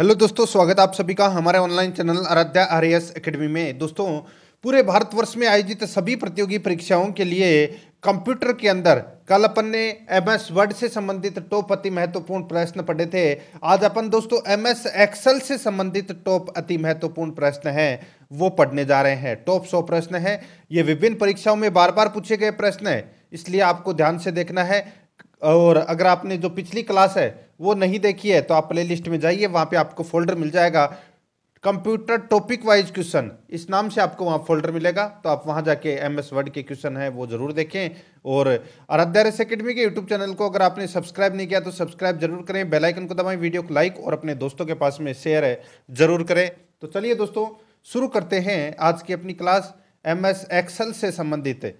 hello दोस्तों स्वागत आप सभी का हमारे online channel Aradhya R S academy में दोस्तों पूरे भारतवर्ष में आयोजित सभी प्रतियोगी परीक्षाओं के लिए कंप्यूटर के अंदर कल अपन ने एम एस वर्ड से संबंधित टॉप अति महत्वपूर्ण प्रश्न पढ़े थे आज अपन दोस्तों एम एस एक्सेल से संबंधित टॉप अति महत्वपूर्ण प्रश्न है वो पढ़ने जा रहे हैं टॉप सौ प्रश्न है ये विभिन्न परीक्षाओं में बार बार पूछे गए प्रश्न है इसलिए आपको ध्यान से देखना है और अगर आपने जो पिछली क्लास है वो नहीं देखी है तो आप प्ले लिस्ट में जाइए वहाँ पे आपको फोल्डर मिल जाएगा कंप्यूटर टॉपिक वाइज क्वेश्चन इस नाम से आपको वहाँ फोल्डर मिलेगा तो आप वहाँ जाके एम एस वर्ड के क्वेश्चन हैं वो जरूर देखें और आराध्या रेस अकेडमी के यूट्यूब चैनल को अगर आपने सब्सक्राइब नहीं किया तो सब्सक्राइब जरूर करें बेलाइकन को दबाएं वीडियो को लाइक और अपने दोस्तों के पास में शेयर है जरूर करें तो चलिए दोस्तों शुरू करते हैं आज की अपनी क्लास एम एस एक्सल से संबंधित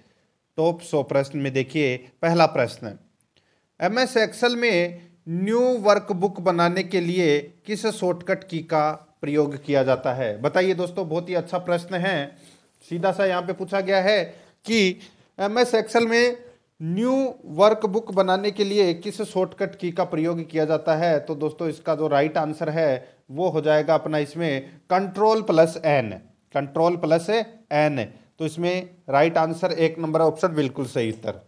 टॉप सौ प्रश्न में देखिए पहला प्रश्न एम एस एक्सल में न्यू वर्कबुक बनाने के लिए किस शॉर्टकट की का प्रयोग किया जाता है बताइए दोस्तों बहुत ही अच्छा प्रश्न है सीधा सा यहाँ पे पूछा गया है कि एम एस एक्सल में न्यू वर्कबुक बनाने के लिए किस शॉर्टकट की का प्रयोग किया जाता है तो दोस्तों इसका जो राइट आंसर है वो हो जाएगा अपना इसमें control plus N control plus N तो इसमें राइट आंसर एक नंबर ऑप्शन बिल्कुल सही उत्तर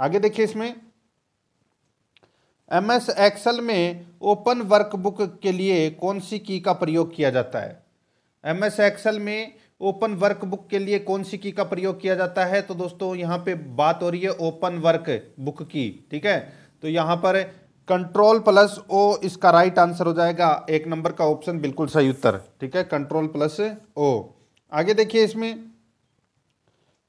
आगे देखिए इसमें एम एस एक्सल में ओपन वर्कबुक के लिए कौन सी की का प्रयोग किया जाता है एम एस एक्सल में ओपन वर्कबुक के लिए कौन सी की का प्रयोग किया जाता है तो दोस्तों यहाँ पे बात हो रही है ओपन वर्क बुक की ठीक है तो यहाँ पर कंट्रोल प्लस ओ इसका राइट आंसर हो जाएगा एक नंबर का ऑप्शन बिल्कुल सही उत्तर ठीक है कंट्रोल प्लस ओ आगे देखिए इसमें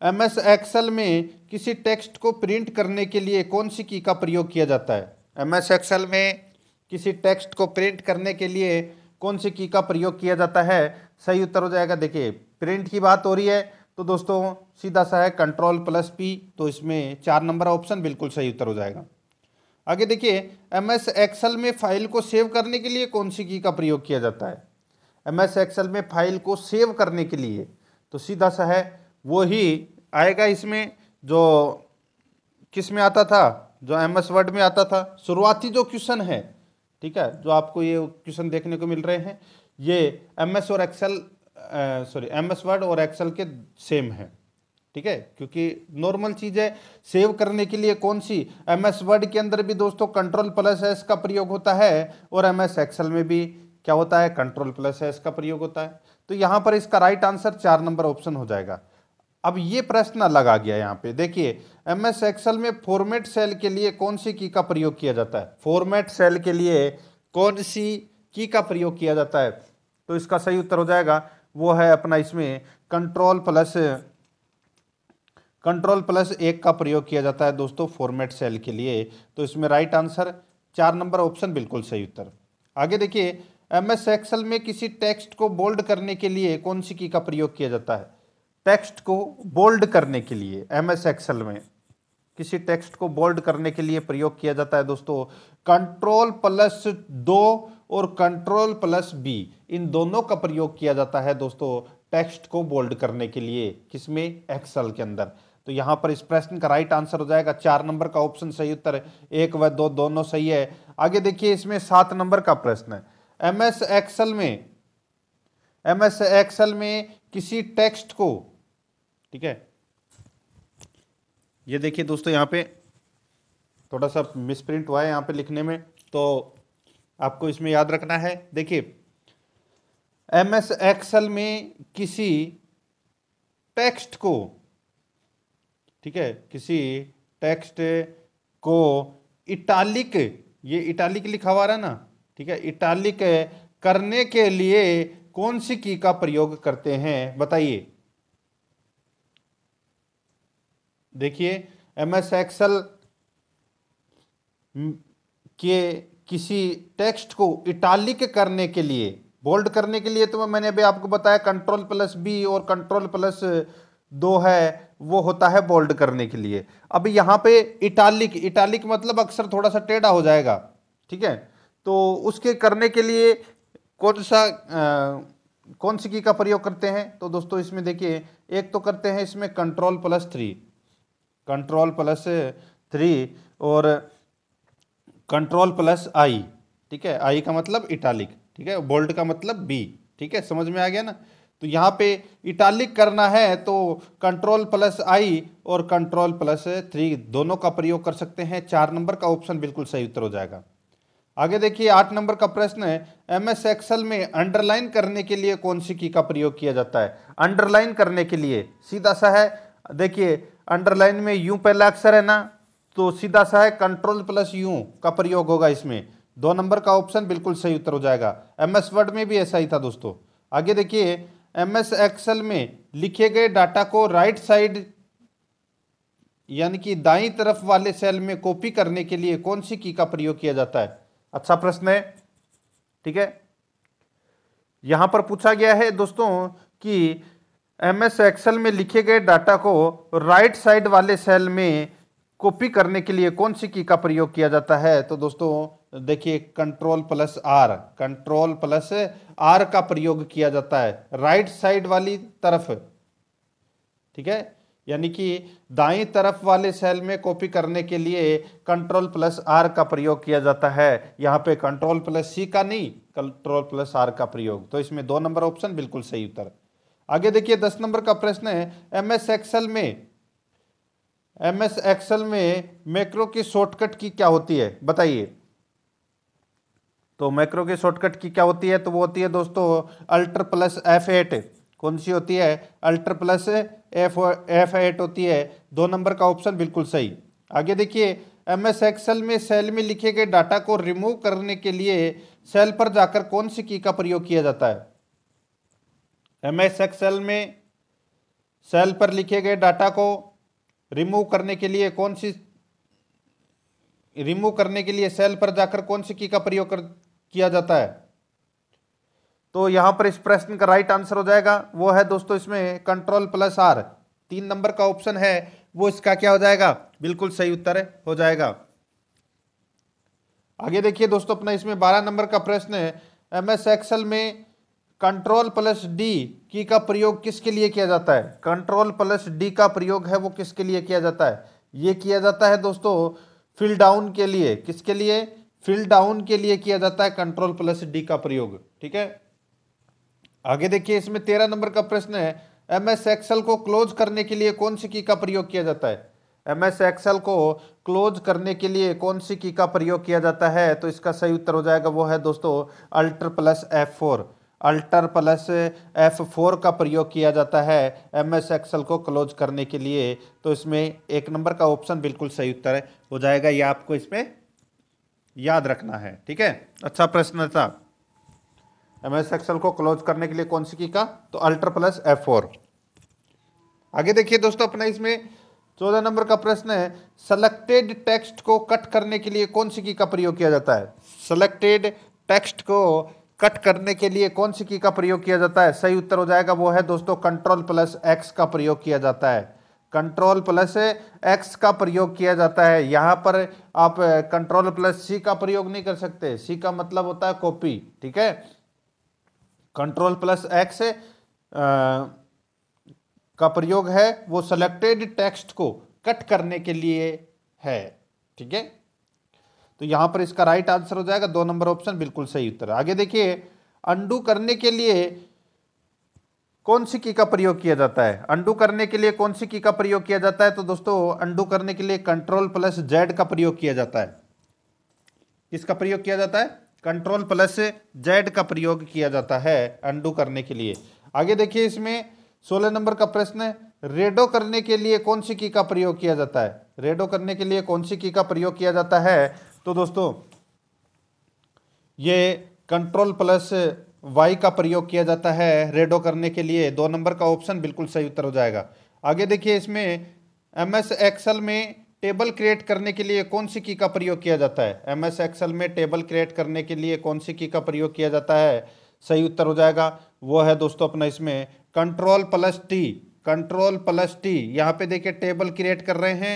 एम एस एक्सल में किसी टेक्स्ट को प्रिंट करने के लिए कौन सी की का प्रयोग किया जाता है एम एस एक्सएल में किसी टेक्स्ट को प्रिंट करने के लिए कौन सी की का प्रयोग किया जाता है सही उत्तर हो जाएगा देखिए प्रिंट की बात हो रही है तो दोस्तों सीधा सा है कंट्रोल प्लस पी तो इसमें चार नंबर ऑप्शन बिल्कुल सही उत्तर हो जाएगा आगे देखिए एम एस एक्सएल में फाइल को सेव करने के लिए कौन सी की का प्रयोग किया जाता है एम एस एक्सएल में फाइल को सेव करने के लिए तो सीधा सा है वो ही आएगा इसमें जो किस में आता था जो एम एस वर्ड में आता था शुरुआती जो क्वेश्चन है ठीक है जो आपको ये क्वेश्चन देखने को मिल रहे हैं ये एम एस और Excel sorry M S Word और एक्सेल के सेम है ठीक है क्योंकि नॉर्मल चीज़ है सेव करने के लिए कौन सी एम एस वर्ड के अंदर भी दोस्तों कंट्रोल प्लस एस का प्रयोग होता है और एम एस एक्सेल में भी क्या होता है कंट्रोल प्लस एस का प्रयोग होता है तो यहां पर इसका राइट आंसर चार नंबर ऑप्शन हो जाएगा अब ये प्रश्न अलग आ गया यहाँ पे देखिए एम एस एक्सल में फॉर्मेट सेल के लिए कौन सी की का प्रयोग किया जाता है फॉर्मेट सेल के लिए कौन सी की का प्रयोग किया जाता है तो इसका सही उत्तर हो जाएगा वो है अपना इसमें कंट्रोल प्लस कंट्रोल प्लस एक का प्रयोग किया जाता है दोस्तों फॉर्मेट सेल के लिए तो इसमें राइट आंसर चार नंबर ऑप्शन बिल्कुल सही उत्तर आगे देखिए एम एस एक्सल में किसी टेक्स्ट को बोल्ड करने के लिए कौन सी की का प्रयोग किया जाता है टेक्स्ट को बोल्ड करने के लिए एम एस एक्सल में किसी टेक्स्ट को बोल्ड करने के लिए प्रयोग किया जाता है दोस्तों कंट्रोल प्लस दो और कंट्रोल प्लस बी इन दोनों का प्रयोग किया जाता है दोस्तों टेक्स्ट को बोल्ड करने के लिए किसमें एक्सल के अंदर तो यहाँ पर इस प्रश्न का राइट आंसर हो जाएगा चार नंबर का ऑप्शन सही उत्तर एक व दो दोनों सही है आगे देखिए इसमें सात नंबर का प्रश्न है एम एस एक्सेल में एम एस एक्सएल में किसी टेक्स्ट को ठीक है ये देखिए दोस्तों यहाँ पे थोड़ा सा मिसप्रिंट हुआ है यहाँ पे लिखने में तो आपको इसमें याद रखना है देखिए एम एस एक्सएल में किसी टेक्स्ट को ठीक है किसी टेक्स्ट को इटालिक ये इटालिक लिखा हुआ रहा ना ठीक है इटालिक करने के लिए कौन सी की का प्रयोग करते हैं बताइए देखिए एम एस एक्सल के किसी टेक्स्ट को इटालिक करने के लिए बोल्ड करने के लिए तो मैंने अभी आपको बताया कंट्रोल प्लस बी और कंट्रोल प्लस दो है वो होता है बोल्ड करने के लिए अब यहाँ पे इटालिक इटालिक मतलब अक्सर थोड़ा सा टेढ़ा हो जाएगा ठीक है तो उसके करने के लिए कौन सा आ, कौन सी की का प्रयोग करते हैं तो दोस्तों इसमें देखिए एक तो करते हैं इसमें control plus three control plus three और कंट्रोल प्लस आई ठीक है आई का मतलब इटालिक ठीक है बोल्ड का मतलब बी ठीक है समझ में आ गया ना तो यहाँ पे इटालिक करना है तो कंट्रोल प्लस आई और कंट्रोल प्लस थ्री दोनों का प्रयोग कर सकते हैं चार नंबर का ऑप्शन बिल्कुल सही उत्तर हो जाएगा आगे देखिए आठ नंबर का प्रश्न है एम एस एक्सएल में अंडरलाइन करने के लिए कौन सी की का प्रयोग किया जाता है अंडरलाइन करने के लिए सीधा सा है देखिए अंडरलाइन में यू पहला अक्षर है ना तो सीधा सा है कंट्रोल प्लस यू का प्रयोग होगा इसमें दो नंबर का ऑप्शन बिल्कुल सही उत्तर हो जाएगा एम एस वर्ड में भी ऐसा ही था दोस्तों आगे देखिए एम एस में लिखे गए डाटा को राइट साइड यानी कि दाई तरफ वाले सेल में कॉपी करने के लिए कौन सी की का प्रयोग किया जाता है अच्छा प्रश्न है ठीक है यहां पर पूछा गया है दोस्तों कि एम एस एक्सल में लिखे गए डाटा को राइट साइड वाले सेल में कॉपी करने के लिए कौन सी की का प्रयोग किया जाता है तो दोस्तों देखिए control plus R control plus R का प्रयोग किया जाता है राइट साइड वाली तरफ ठीक है यानी कि दाई तरफ वाले सेल में कॉपी करने के लिए कंट्रोल प्लस आर का प्रयोग किया जाता है यहाँ पे कंट्रोल प्लस सी का नहीं कंट्रोल प्लस आर का प्रयोग तो इसमें दो नंबर ऑप्शन बिल्कुल सही उत्तर आगे देखिए दस नंबर का प्रश्न है एम एस एक्सएल में एम एस एक्सएल में मैक्रो की शॉर्टकट की क्या होती है बताइए तो मैक्रो की शॉर्टकट की क्या होती है तो वो होती है दोस्तों अल्टर प्लस एफ एट कौन सी होती है alt plus F F eight होती है दो नंबर का ऑप्शन बिल्कुल सही आगे देखिए एम एस एक्सेल में सेल में लिखे गए डाटा को रिमूव करने के लिए सेल पर जाकर कौन सी की का प्रयोग किया जाता है एम एस एक्सएल में सेल पर लिखे गए डाटा को रिमूव करने के लिए कौन सी रिमूव करने के लिए सेल पर जाकर कौन सी की का प्रयोग कर किया जाता है तो यहां पर इस प्रश्न का राइट आंसर हो जाएगा वो है दोस्तों इसमें कंट्रोल प्लस आर तीन नंबर का ऑप्शन है वो इसका क्या हो जाएगा बिल्कुल सही उत्तर हो जाएगा आगे देखिए दोस्तों अपना इसमें बारह नंबर का प्रश्न है एम एस एक्सएल में कंट्रोल प्लस डी की का प्रयोग किसके लिए किया जाता है कंट्रोल प्लस डी का प्रयोग है वो किसके लिए किया जाता है ये किया जाता है दोस्तों फिल डाउन के लिए किसके लिए फिल डाउन के लिए किया जाता है कंट्रोल प्लस डी का प्रयोग ठीक है आगे देखिए इसमें तेरह नंबर का प्रश्न है एम एस एक्सएल को क्लोज करने के लिए कौन सी की का प्रयोग किया जाता है एम एस एक्सएल को क्लोज करने के लिए कौन सी की का प्रयोग किया जाता है तो इसका सही उत्तर हो जाएगा वो है दोस्तों alt plus F four alt plus F four का प्रयोग किया जाता है एम एस एक्सएल को क्लोज करने के लिए तो इसमें एक नंबर का ऑप्शन बिल्कुल सही उत्तर हो जाएगा ये आपको इसमें याद रखना है ठीक है अच्छा प्रश्न था एम एस एक्सल को क्लोज करने के लिए कौन सी की का तो अल्ट्रा प्लस एफ फोर आगे देखिए दोस्तों अपना इसमें चौदह नंबर का प्रश्न है सेलेक्टेड टेक्स्ट को कट करने के लिए कौन सी की का प्रयोग किया जाता है सेलेक्टेड टेक्स्ट को कट करने के लिए कौन सी की का प्रयोग किया जाता है सही उत्तर हो जाएगा वो है दोस्तों कंट्रोल प्लस एक्स का प्रयोग किया जाता है कंट्रोल प्लस एक्स का प्रयोग किया जाता है यहाँ पर आप कंट्रोल प्लस सी का प्रयोग नहीं कर सकते सी का मतलब होता है कॉपी ठीक है कंट्रोल प्लस एक्स का प्रयोग है वो सेलेक्टेड टेक्स्ट को कट करने के लिए है ठीक है तो यहां पर इसका राइट आंसर हो जाएगा दो नंबर ऑप्शन बिल्कुल सही उत्तर आगे देखिए अंडू करने के लिए कौन सी की का प्रयोग किया जाता है अंडू करने के लिए कौन सी की का प्रयोग किया जाता है तो दोस्तों अंडू करने के लिए कंट्रोल प्लस जेड का प्रयोग किया जाता है किसका प्रयोग किया जाता है कंट्रोल प्लस जेड का प्रयोग किया जाता है अंडू करने के लिए आगे देखिए इसमें सोलह नंबर का प्रश्न है रेडो करने के लिए कौन सी की का प्रयोग किया जाता है रेडो करने के लिए कौन सी की का प्रयोग किया जाता है तो दोस्तों ये कंट्रोल प्लस वाई का प्रयोग किया जाता है रेडो करने के लिए दो नंबर का ऑप्शन बिल्कुल सही उत्तर हो जाएगा आगे देखिए इसमें एम एस एक्सल में टेबल क्रिएट करने के लिए कौन सी की का प्रयोग किया जाता है एम एस एक्सल में टेबल क्रिएट करने के लिए कौन सी की का प्रयोग किया जाता है सही उत्तर हो जाएगा वो है दोस्तों अपना इसमें control plus T control plus T यहाँ पे देखिए टेबल क्रिएट कर रहे हैं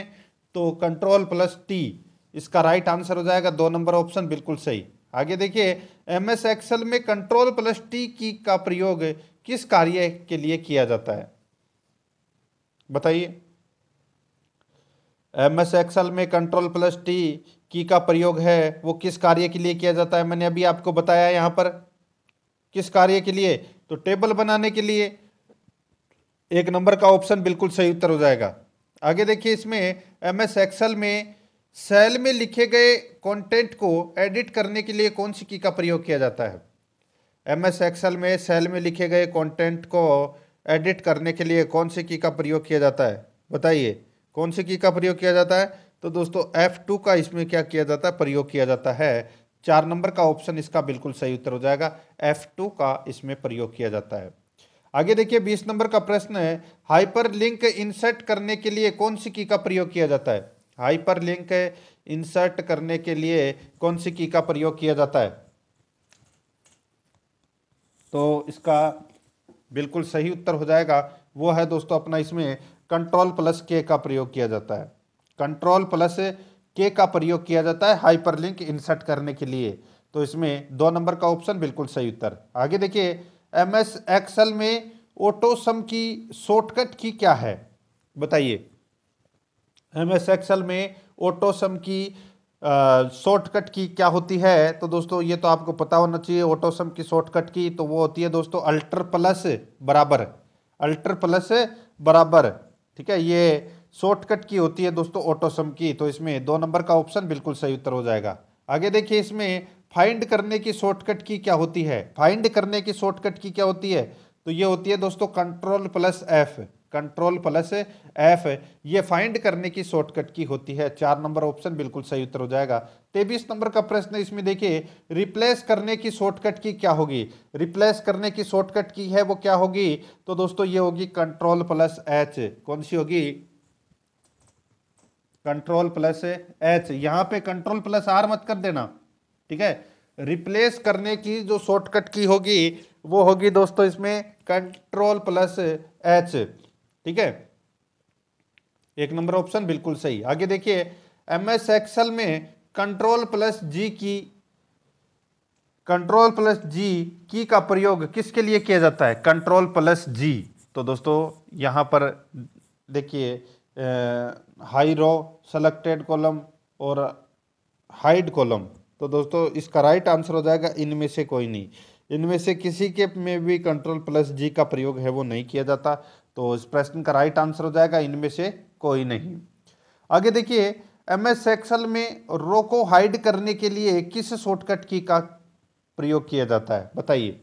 तो कंट्रोल प्लस टी इसका राइट आंसर हो जाएगा दो नंबर ऑप्शन बिल्कुल सही आगे देखिए एम एस एक्सल में कंट्रोल प्लस टी की का प्रयोग किस कार्य के लिए किया जाता है बताइए एम एस एक्सल में कंट्रोल प्लस टी की का प्रयोग है वो किस कार्य के लिए किया जाता है मैंने अभी आपको बताया यहाँ पर किस कार्य के लिए तो टेबल बनाने के लिए एक नंबर का ऑप्शन बिल्कुल सही उत्तर हो जाएगा आगे देखिए इसमें एम एस एक्सल में सेल में लिखे गए कंटेंट को एडिट करने के लिए कौन सी की का प्रयोग किया जाता है एम एस एक्सल में सेल में लिखे गए कंटेंट को एडिट करने के लिए कौन सी की का प्रयोग किया जाता है बताइए कौन सी की का प्रयोग किया जाता है तो दोस्तों एफ टू का इसमें क्या किया जाता है प्रयोग किया जाता है चार नंबर का ऑप्शन इसका बिल्कुल सही उत्तर हो जाएगा एफ टू का इसमें प्रयोग किया जाता है आगे देखिए बीस नंबर का प्रश्न है हाइपर लिंक इंसर्ट करने के लिए कौन सी की का प्रयोग किया जाता है हाइपर लिंक इंसर्ट करने के लिए कौन सी की का प्रयोग किया जाता है तो इसका बिल्कुल सही उत्तर हो जाएगा वो है दोस्तों अपना इसमें कंट्रोल प्लस के का प्रयोग किया जाता है कंट्रोल प्लस के का प्रयोग किया जाता है हाइपरलिंक इंसर्ट करने के लिए तो इसमें दो नंबर का ऑप्शन बिल्कुल सही उत्तर आगे देखिए एम एस एक्सएल में ऑटोसम की शॉर्टकट की क्या है बताइए एम एस एक्सएल में ऑटोसम की शॉर्टकट की क्या होती है तो दोस्तों ये तो आपको पता होना चाहिए ऑटोसम की शॉर्टकट की तो वो होती है दोस्तों अल्टर प्लस बराबर अल्टर प्लस बराबर ठीक है ये शॉर्टकट की होती है दोस्तों ऑटोसम की तो इसमें दो नंबर का ऑप्शन बिल्कुल सही उत्तर हो जाएगा आगे देखिए इसमें फाइंड करने की शॉर्टकट की क्या होती है फाइंड करने की शॉर्टकट की क्या होती है तो ये होती है दोस्तों control plus F control plus F ये फाइंड करने की शॉर्टकट की होती है चार नंबर ऑप्शन बिल्कुल सही उत्तर हो जाएगा तेबीस नंबर का प्रश्न इसमें देखिए रिप्लेस करने की शॉर्टकट की क्या होगी रिप्लेस करने की शॉर्टकट की है वो क्या होगी तो दोस्तों ये होगी कंट्रोल प्लस एच कौन सी होगी कंट्रोल प्लस एच यहां पे कंट्रोल प्लस आर मत कर देना ठीक है रिप्लेस करने की जो शॉर्टकट की होगी वो होगी दोस्तों इसमें कंट्रोल प्लस एच ठीक है एक नंबर ऑप्शन बिल्कुल सही आगे देखिए एम एस एक्सएल में control plus G key control plus G की का प्रयोग किसके लिए किया जाता है कंट्रोल प्लस जी तो दोस्तों यहां पर देखिए हाई रो सेलेक्टेड कॉलम और हाइड कॉलम तो दोस्तों इसका राइट आंसर हो जाएगा इनमें से कोई नहीं इनमें से किसी के में भी कंट्रोल प्लस जी का प्रयोग है वो नहीं किया जाता तो इस प्रश्न का राइट आंसर हो जाएगा इनमें से कोई नहीं आगे देखिए एम एस एक्सल में रो को हाइड करने के लिए किस शॉर्टकट की का प्रयोग किया जाता है बताइए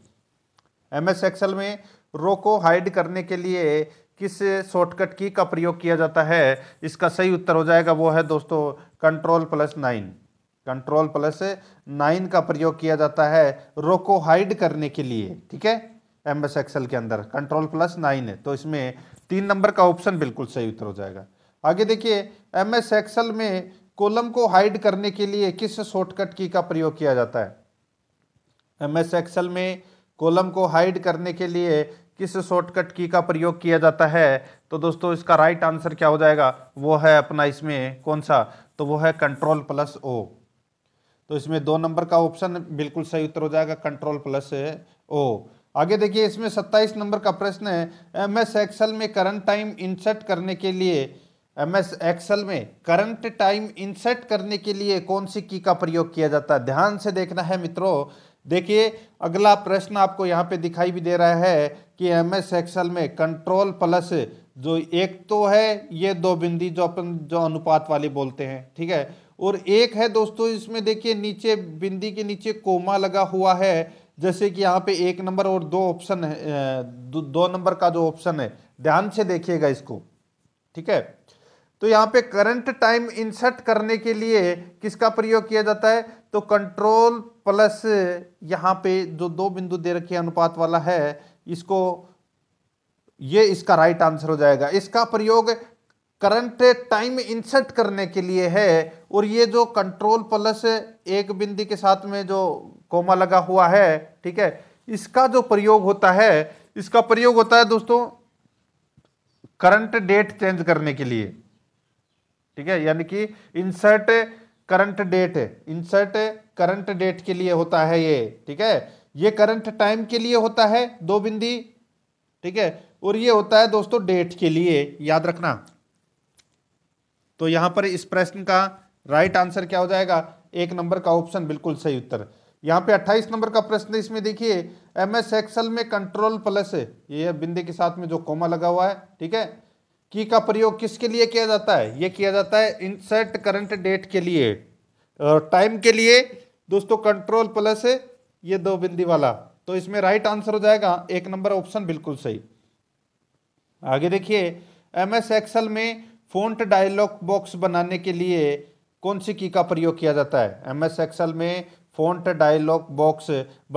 एम एस एक्सल में रो को हाइड करने के लिए किस शॉर्टकट की का प्रयोग किया जाता है इसका सही उत्तर हो जाएगा वो है दोस्तों control plus nine control plus nine का प्रयोग किया जाता है रो को हाइड करने के लिए ठीक है एम एस एक्सएल के अंदर कंट्रोल प्लस नाइन है तो इसमें तीन नंबर का ऑप्शन बिल्कुल सही उत्तर हो जाएगा आगे देखिए एम एस एक्सएल में कोलम को हाइड करने के लिए किस शॉर्टकट की का प्रयोग किया जाता है एम एस एक्सएल में कोलम को हाइड करने के लिए किस शॉर्टकट की का प्रयोग किया जाता है तो दोस्तों इसका राइट आंसर क्या हो जाएगा वो है अपना इसमें कौन सा तो वो है कंट्रोल प्लस ओ तो इसमें दो नंबर का ऑप्शन बिल्कुल सही उत्तर हो जाएगा कंट्रोल प्लस ओ आगे देखिए इसमें 27 नंबर का प्रश्न है एम एस एक्सल में करंट टाइम इंसर्ट करने के लिए एम एस एक्सल में करंट टाइम इंसर्ट करने के लिए कौन सी की का प्रयोग किया जाता है ध्यान से देखना है मित्रों देखिए अगला प्रश्न आपको यहाँ पे दिखाई भी दे रहा है कि एम एस एक्सल में कंट्रोल प्लस जो एक तो है ये दो बिंदी जो अपन जो अनुपात वाले बोलते हैं ठीक है और एक है दोस्तों इसमें देखिए नीचे बिंदी के नीचे कोमा लगा हुआ है जैसे कि यहाँ पे एक नंबर और दो ऑप्शन है दो नंबर का जो ऑप्शन है ध्यान से देखिएगा इसको ठीक है तो यहाँ पे करंट टाइम इंसर्ट करने के लिए किसका प्रयोग किया जाता है तो कंट्रोल प्लस यहाँ पे जो दो बिंदु दे रखे अनुपात वाला है इसको ये इसका राइट आंसर हो जाएगा इसका प्रयोग करंट टाइम इंसर्ट करने के लिए है और ये जो कंट्रोल प्लस एक बिंदी के साथ में जो कोमा लगा हुआ है ठीक है इसका जो प्रयोग होता है इसका प्रयोग होता है दोस्तों करंट डेट चेंज करने के लिए ठीक है यानी कि insert current date insert current date के लिए होता है ये ठीक है ये करंट टाइम के लिए होता है दो बिंदी ठीक है और ये होता है दोस्तों डेट के लिए याद रखना तो यहां पर इस प्रश्न का राइट आंसर क्या हो जाएगा एक नंबर का ऑप्शन बिल्कुल सही उत्तर यहाँ पे 28 नंबर का प्रश्न इसमें देखिए एम एस एक्सल में कंट्रोल प्लस है ये बिंदी के साथ में जो कोमा लगा हुआ है ठीक है की का प्रयोग किसके लिए किया जाता है ये किया जाता है इंसर्ट करंट डेट के लिए और टाइम के लिए दोस्तों कंट्रोल प्लस है ये दो बिंदी वाला तो इसमें राइट आंसर हो जाएगा एक नंबर ऑप्शन बिल्कुल सही आगे देखिए एम एस में फोन डायलॉग बॉक्स बनाने के लिए कौन सी की का प्रयोग किया जाता है एम एस एक्सएल में फ़ॉन्ट डायलॉग बॉक्स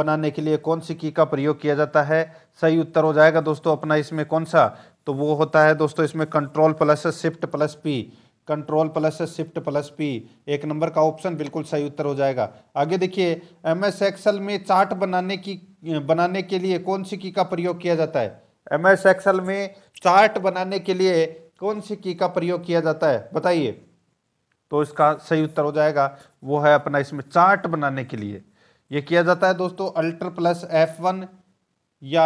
बनाने के लिए कौन सी की का प्रयोग किया जाता है सही उत्तर हो जाएगा दोस्तों अपना इसमें कौन सा तो वो होता है दोस्तों इसमें control plus shift plus P control plus shift plus P एक नंबर का ऑप्शन बिल्कुल सही उत्तर हो जाएगा आगे देखिए एम एस एक्सएल में चार्ट बनाने की बनाने के लिए कौन सी की का प्रयोग किया जाता है एम एस एक्सएल में चार्ट बनाने के लिए कौन सी की का प्रयोग किया जाता है बताइए तो इसका सही उत्तर हो जाएगा वो है अपना इसमें चार्ट बनाने के लिए ये किया जाता है दोस्तों अल्टर प्लस एफ वन या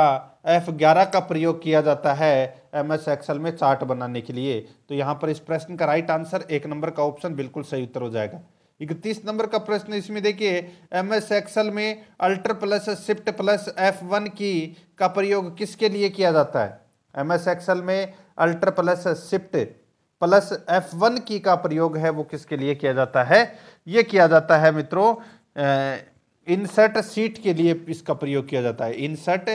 एफ ग्यारह का प्रयोग किया जाता है एम एस एक्सल में चार्ट बनाने के लिए तो यहाँ पर इस प्रश्न का राइट आंसर एक नंबर का ऑप्शन बिल्कुल सही उत्तर हो जाएगा इकतीस नंबर का प्रश्न इसमें देखिए एम एस एक्सल में alt plus shift plus F one key का प्रयोग किसके लिए किया जाता है एम एस एक्सल में alt plus shift plus F one key का प्रयोग है वो किसके लिए किया जाता है ये किया जाता है मित्रों इंसर्ट सीट के लिए इसका प्रयोग किया जाता है इंसर्ट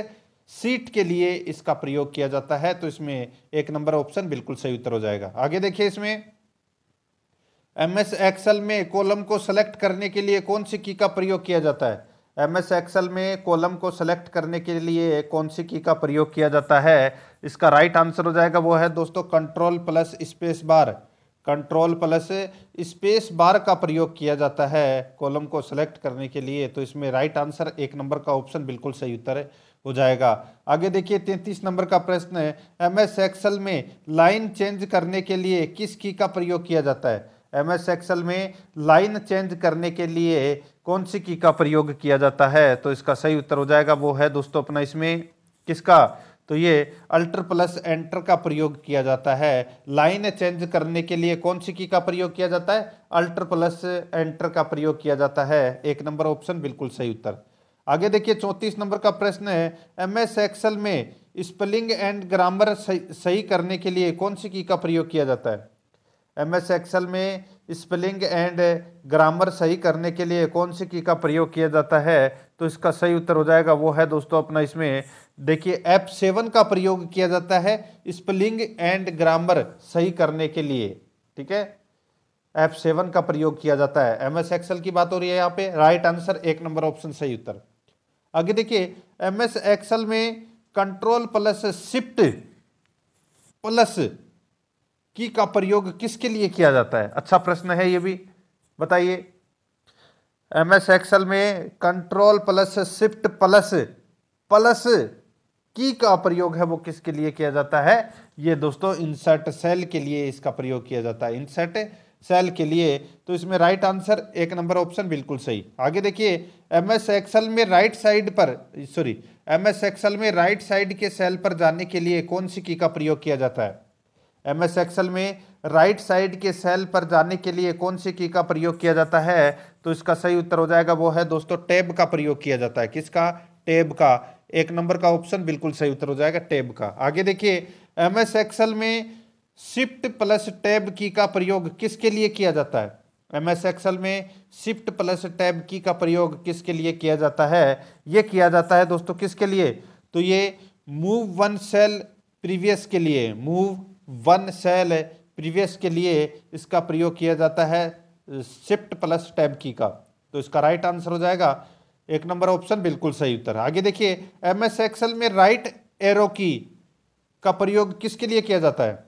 सीट के लिए इसका प्रयोग किया जाता है तो इसमें एक नंबर ऑप्शन बिल्कुल सही उत्तर हो जाएगा आगे देखिए इसमें एम एस एक्सएल में कॉलम को सेलेक्ट करने के लिए कौन सी की का प्रयोग किया जाता है एम एस एक्सल में कॉलम को सेलेक्ट करने के लिए कौन सी की का प्रयोग किया जाता है इसका राइट आंसर हो जाएगा वो है दोस्तों control plus space bar control plus space bar का प्रयोग किया जाता है कॉलम को सेलेक्ट करने के लिए तो इसमें राइट आंसर एक नंबर का ऑप्शन बिल्कुल सही उत्तर हो जाएगा आगे देखिए तैंतीस नंबर का प्रश्न है एम एस एक्सल में लाइन चेंज करने के लिए किस की का प्रयोग किया जाता है एम एस एक्सल में लाइन चेंज करने के लिए कौन सी की का प्रयोग किया जाता है तो इसका सही उत्तर हो जाएगा वो है दोस्तों अपना इसमें किसका तो ये अल्टर प्लस एंटर का प्रयोग किया जाता है लाइन चेंज करने के लिए कौन सी की का प्रयोग किया जाता है अल्टर प्लस एंटर का प्रयोग किया जाता है एक नंबर ऑप्शन बिल्कुल सही उत्तर आगे देखिए चौंतीस नंबर का प्रश्न है एम एस एक्सल में स्पेलिंग एंड ग्रामर सही, सही करने के लिए कौन सी की का प्रयोग किया जाता है एम एस एक्सल में स्पेलिंग एंड ग्रामर सही करने के लिए कौन सी की का प्रयोग किया जाता है तो इसका सही उत्तर हो जाएगा वो है दोस्तों अपना इसमें देखिए एप सेवन का प्रयोग किया जाता है स्पेलिंग एंड ग्रामर सही करने के लिए ठीक है एप सेवन का प्रयोग किया जाता है एम एस एक्सएल की बात हो रही है यहाँ पे राइट आंसर एक नंबर ऑप्शन सही उत्तर आगे देखिए एम एस एक्सएल में control plus shift plus key का प्रयोग किसके लिए किया जाता है अच्छा प्रश्न है ये भी बताइए एम एस एक्सएल में control plus shift plus plus key का प्रयोग है वो किसके लिए किया जाता है ये दोस्तों इंसर्ट सेल के लिए इसका प्रयोग किया जाता है इंसर्ट सेल के लिए तो इसमें राइट आंसर एक नंबर ऑप्शन बिल्कुल सही आगे देखिए एम एस एक्सएल में राइट साइड पर सॉरी एम एस एक्सएल में राइट साइड के सेल पर जाने के लिए कौन सी की का प्रयोग किया जाता है एम एस एक्सल में राइट साइड के सेल पर जाने के लिए कौन सी की का प्रयोग किया जाता है तो इसका सही उत्तर हो जाएगा वो है दोस्तों टैब का प्रयोग किया जाता है किसका टेब का एक नंबर का ऑप्शन बिल्कुल सही उत्तर हो जाएगा टेब का आगे देखिए एम एस एक्सल में शिफ्ट प्लस टैब की का प्रयोग किसके लिए किया जाता है एम एस एक्सल में शिफ्ट प्लस टैब की का प्रयोग किसके लिए किया जाता है ये किया जाता है दोस्तों किसके लिए तो ये मूव वन सेल प्रीवियस के लिए मूव वन सेल प्रीवियस के लिए इसका प्रयोग किया जाता है शिफ्ट प्लस टैब की का तो इसका राइट आंसर हो जाएगा एक नंबर ऑप्शन बिल्कुल सही उत्तर आगे देखिए एम एस एक्सएल में राइट एरो की का प्रयोग किसके लिए किया जाता है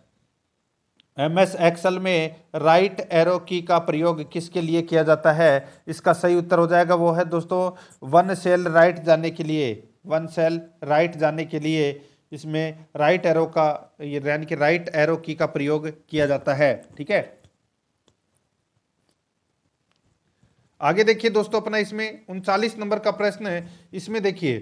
एम एस एक्सएल में राइट एरो की का प्रयोग किसके लिए किया जाता है इसका सही उत्तर हो जाएगा वो है दोस्तों वन सेल राइट जाने के लिए वन सेल राइट जाने के लिए इसमें राइट एरो का यानी कि राइट एरो की का प्रयोग किया जाता है ठीक है आगे देखिए दोस्तों अपना इसमें उनचालीस नंबर का प्रश्न है इसमें देखिए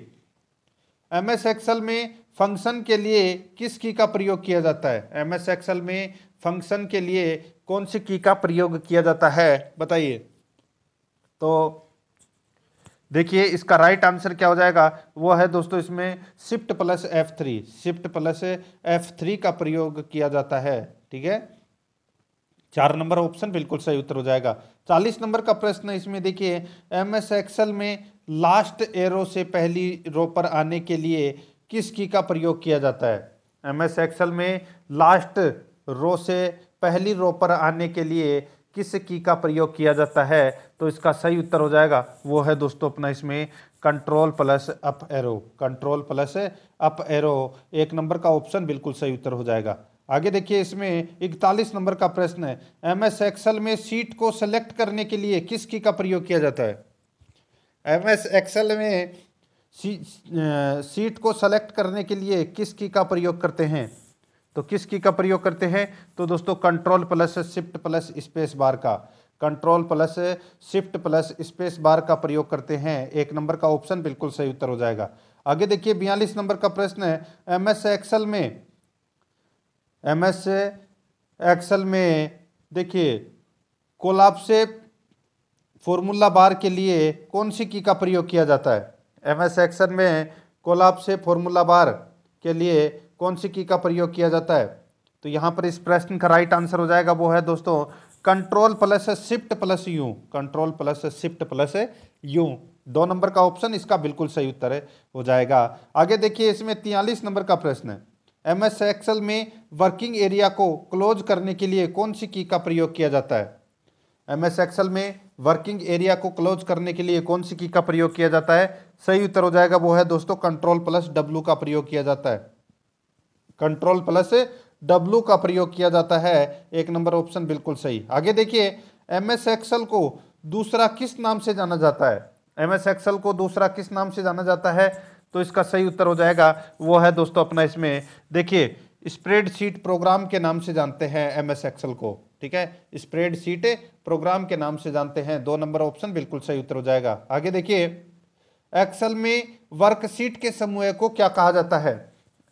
एम एस एक्सएल में फंक्शन के लिए किस की का प्रयोग किया जाता है एम एस एक्सएल में फंक्शन के लिए कौन सी की का प्रयोग किया जाता है बताइए तो देखिए इसका राइट आंसर क्या हो जाएगा वो है दोस्तों इसमें shift plus F three shift plus F three का प्रयोग किया जाता है ठीक है चार नंबर ऑप्शन बिल्कुल सही उत्तर हो जाएगा चालीस नंबर का प्रश्न इसमें देखिए एम एस एक्सल में लास्ट एरो से पहली रो पर आने के लिए किस की का प्रयोग किया जाता है एम एस एक्सल में लास्ट रो से पहली रो पर आने के लिए किस की का प्रयोग किया जाता है तो इसका सही उत्तर हो जाएगा वो है दोस्तों अपना इसमें control plus up arrow control plus up arrow एक नंबर का ऑप्शन बिल्कुल सही उत्तर हो जाएगा आगे देखिए इसमें इकतालीस नंबर का प्रश्न है एम एस एक्सल में सीट को सेलेक्ट करने के लिए किस की का प्रयोग किया जाता है एम एस एक्सल में सी, सीट को सेलेक्ट करने के लिए किस की का प्रयोग करते हैं तो किस की का प्रयोग करते हैं तो दोस्तों control plus shift plus space bar का control plus shift plus space bar का प्रयोग करते हैं एक नंबर का ऑप्शन बिल्कुल सही उत्तर हो जाएगा आगे देखिए बयालीस नंबर का प्रश्न है एम एस एक्सल में एम एस एक्सल में देखिए कोलाप्से फॉर्मूला बार के लिए कौन सी की का प्रयोग किया जाता है एम एस एक्सल में कोलाप्से फॉर्मूला बार के लिए कौन सी की का प्रयोग किया जाता है तो यहाँ पर इस प्रश्न का राइट आंसर हो जाएगा वो है दोस्तों control plus shift plus U control plus shift plus U दो नंबर का ऑप्शन इसका बिल्कुल सही उत्तर हो जाएगा आगे देखिए इसमें तियालीस नंबर का प्रश्न है एम एस एक्सल में वर्किंग एरिया को क्लोज करने के लिए कौन सी की का प्रयोग किया जाता है एम एस एक्सल में वर्किंग एरिया को क्लोज करने के लिए कौन सी की का प्रयोग किया जाता है सही उत्तर हो जाएगा वो है दोस्तों कंट्रोल प्लस डब्लू का प्रयोग किया जाता है कंट्रोल प्लस डब्लू का प्रयोग किया जाता है एक नंबर ऑप्शन बिल्कुल सही आगे देखिए एम एस एक्सल को दूसरा किस नाम से जाना जाता है एम एस एक्सल को दूसरा किस नाम से जाना जाता है तो इसका सही उत्तर हो जाएगा वो है दोस्तों अपना इसमें देखिए स्प्रेडशीट प्रोग्राम के नाम से जानते हैं एम एस एक्सल को ठीक है स्प्रेडशीट प्रोग्राम के नाम से जानते हैं दो नंबर ऑप्शन बिल्कुल सही उत्तर हो जाएगा आगे देखिए एक्सल में वर्कशीट के समूह को क्या कहा जाता है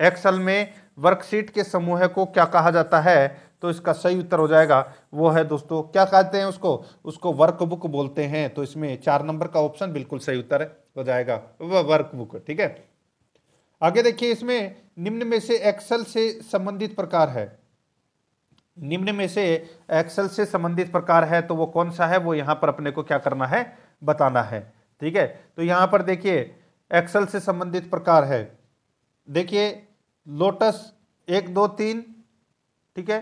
एक्सल में वर्कशीट के समूह को क्या कहा जाता है तो इसका सही उत्तर हो जाएगा वो है दोस्तों क्या कहते हैं उसको उसको वर्कबुक बोलते हैं तो इसमें चार नंबर का ऑप्शन बिल्कुल सही उत्तर हो जाएगा वह वर्कबुक ठीक है आगे देखिए इसमें निम्न में से एक्सेल से संबंधित प्रकार है निम्न में से एक्सेल से संबंधित प्रकार है तो वो कौन सा है वो यहां पर अपने को क्या करना है बताना है ठीक है तो यहां पर देखिए एक्सेल से संबंधित प्रकार है देखिए लोटस एक दो तीन ठीक है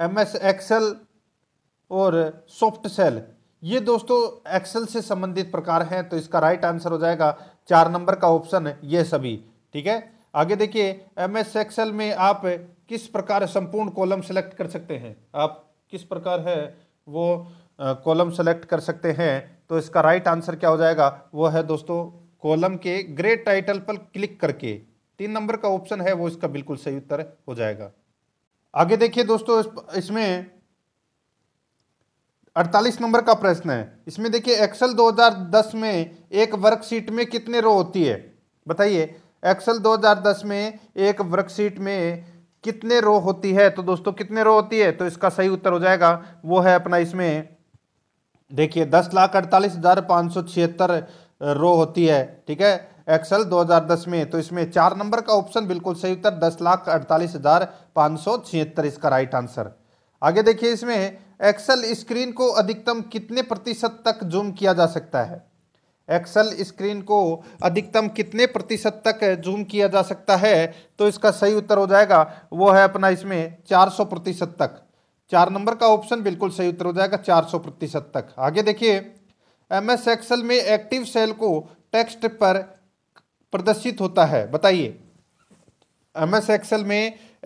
एम एस एक्सेल और सॉफ्ट सेल ये दोस्तों एक्सेल से संबंधित प्रकार हैं तो इसका राइट आंसर हो जाएगा चार नंबर का ऑप्शन ये सभी ठीक है आगे देखिए एम एस एक्सेल में आप किस प्रकार संपूर्ण कॉलम सेलेक्ट कर सकते हैं आप किस प्रकार है वो कॉलम सेलेक्ट कर सकते हैं तो इसका राइट आंसर क्या हो जाएगा वो है दोस्तों कॉलम के ग्रेट टाइटल पर क्लिक करके तीन नंबर का ऑप्शन है वो इसका बिल्कुल सही उत्तर हो जाएगा आगे देखिए दोस्तों इसमें 48 नंबर का प्रश्न है इसमें देखिए एक्सेल 2010 में एक वर्कशीट में कितने रो होती है बताइए एक्सेल 2010 में एक वर्कशीट में कितने रो होती है तो दोस्तों कितने रो होती है तो इसका सही उत्तर हो जाएगा वो है अपना इसमें देखिए दस लाख अड़तालीस हज़ार पाँच सौ छिहत्तर रो होती है ठीक है एक्सल 2010 में तो इसमें चार नंबर का ऑप्शन बिल्कुल सही उत्तर दस लाख अड़तालीस हज़ार पाँच सौ छिहत्तर इसका राइट आंसर आगे देखिए इसमें एक्सल स्क्रीन को अधिकतम कितने प्रतिशत तक जूम किया जा सकता है एक्सल स्क्रीन को अधिकतम कितने प्रतिशत तक जूम किया जा सकता है तो इसका सही उत्तर हो जाएगा वो है अपना इसमें चार तक चार नंबर का ऑप्शन बिल्कुल सही उत्तर हो जाएगा 400 प्रतिशत तक आगे देखिए एम एस एक्सल में एक्टिव सेल को टेक्स्ट पर प्रदर्शित होता है बताइए एम एस एक्सएल में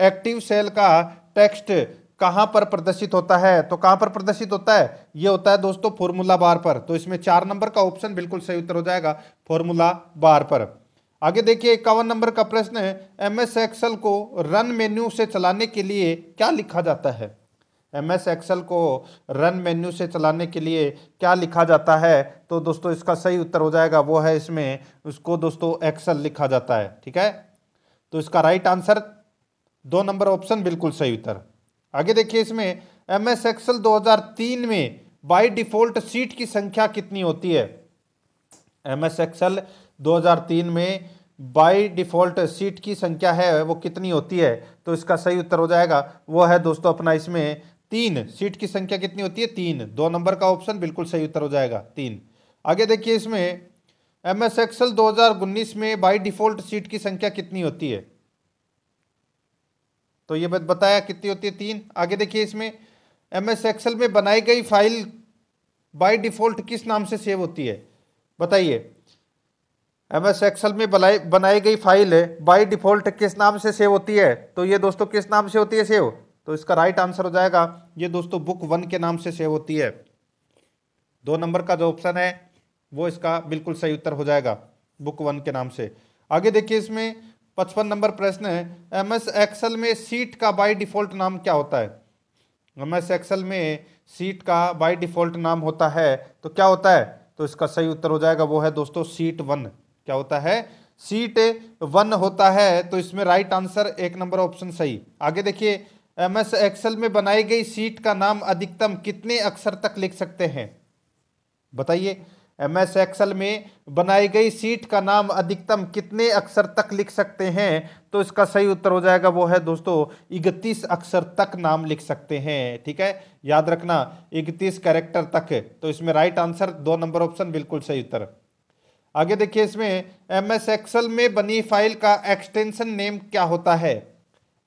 एक्टिव सेल का टेक्स्ट कहाँ पर प्रदर्शित होता है तो कहाँ पर प्रदर्शित होता है ये होता है दोस्तों फॉर्मूला बार पर तो इसमें चार नंबर का ऑप्शन बिल्कुल सही उत्तर हो जाएगा फॉर्मूला बार पर आगे देखिए इक्यावन नंबर का प्रश्न है एम एस एक्सएल को रन मेन्यू से चलाने के लिए क्या लिखा जाता है एम एस एक्सेल को रन मेन्यू से चलाने के लिए क्या लिखा जाता है तो दोस्तों इसका सही उत्तर हो जाएगा वो है इसमें उसको दोस्तों एक्सेल लिखा जाता है ठीक है तो इसका राइट आंसर दो नंबर ऑप्शन बिल्कुल सही उत्तर आगे देखिए इसमें एम एस एक्सल दो में बाई डिफॉल्ट सीट की संख्या कितनी होती है एम एस एक्सल 2003 में बाई डिफॉल्ट सीट की संख्या है वो कितनी होती है तो इसका सही उत्तर हो जाएगा वो है दोस्तों अपना इसमें तीन सीट की संख्या कितनी होती है तीन दो नंबर का ऑप्शन बिल्कुल सही उत्तर हो जाएगा तीन आगे देखिए इसमें एम एस एक्सएल दो में बाई डिफॉल्ट सीट की संख्या कितनी होती है तो ये बताया कितनी होती है तीन आगे देखिए इसमें एम एस एक्सएल में बनाई गई फाइल बाई डिफॉल्ट किस नाम से सेव होती है बताइए एम एस एक्सएल में बनाई बनाई गई फाइल बाई डिफॉल्ट किस नाम से सेव होती है तो ये दोस्तों किस नाम से होती है सेव तो इसका राइट आंसर हो जाएगा ये दोस्तों बुक वन के नाम से सेव होती है दो नंबर का जो ऑप्शन है वो इसका बिल्कुल सही उत्तर हो जाएगा बुक वन के नाम से आगे देखिए इसमें पचपन नंबर प्रश्न है एम एस एक्सल में सीट का बाय डिफ़ॉल्ट नाम क्या होता है एम एस एक्सल में सीट का बाय डिफ़ॉल्ट नाम होता है तो क्या होता है तो इसका सही उत्तर हो जाएगा वो है दोस्तों सीट वन क्या होता है सीट वन होता है तो इसमें राइट आंसर एक नंबर ऑप्शन सही आगे देखिए एम एस एक्सेल में बनाई गई सीट का नाम अधिकतम कितने अक्षर तक लिख सकते हैं बताइए एम एस एक्सेल में बनाई गई सीट का नाम अधिकतम कितने अक्षर तक लिख सकते हैं तो इसका सही उत्तर हो जाएगा वो है दोस्तों इकतीस अक्षर तक नाम लिख सकते हैं ठीक है याद रखना इकतीस कैरेक्टर तक तो इसमें राइट आंसर दो नंबर ऑप्शन बिल्कुल सही उत्तर आगे देखिए इसमें एम एस एक्सेल में बनी फाइल का एक्सटेंशन नेम क्या होता है